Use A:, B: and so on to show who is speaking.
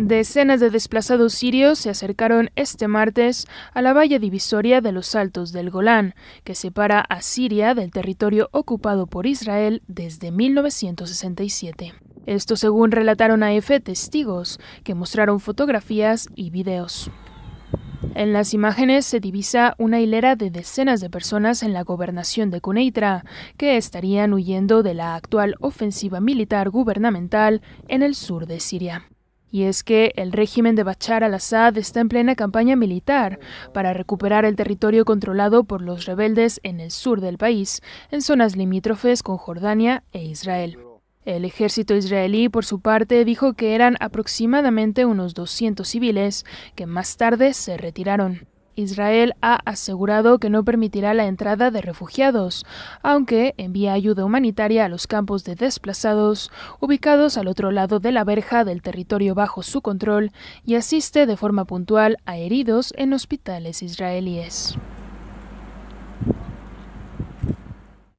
A: Decenas de desplazados sirios se acercaron este martes a la valla divisoria de los Altos del Golán, que separa a Siria del territorio ocupado por Israel desde 1967. Esto según relataron a EFE testigos, que mostraron fotografías y videos. En las imágenes se divisa una hilera de decenas de personas en la gobernación de Cuneitra, que estarían huyendo de la actual ofensiva militar gubernamental en el sur de Siria. Y es que el régimen de Bachar al-Assad está en plena campaña militar para recuperar el territorio controlado por los rebeldes en el sur del país, en zonas limítrofes con Jordania e Israel. El ejército israelí, por su parte, dijo que eran aproximadamente unos 200 civiles que más tarde se retiraron. Israel ha asegurado que no permitirá la entrada de refugiados, aunque envía ayuda humanitaria a los campos de desplazados ubicados al otro lado de la verja del territorio bajo su control y asiste de forma puntual a heridos en hospitales israelíes.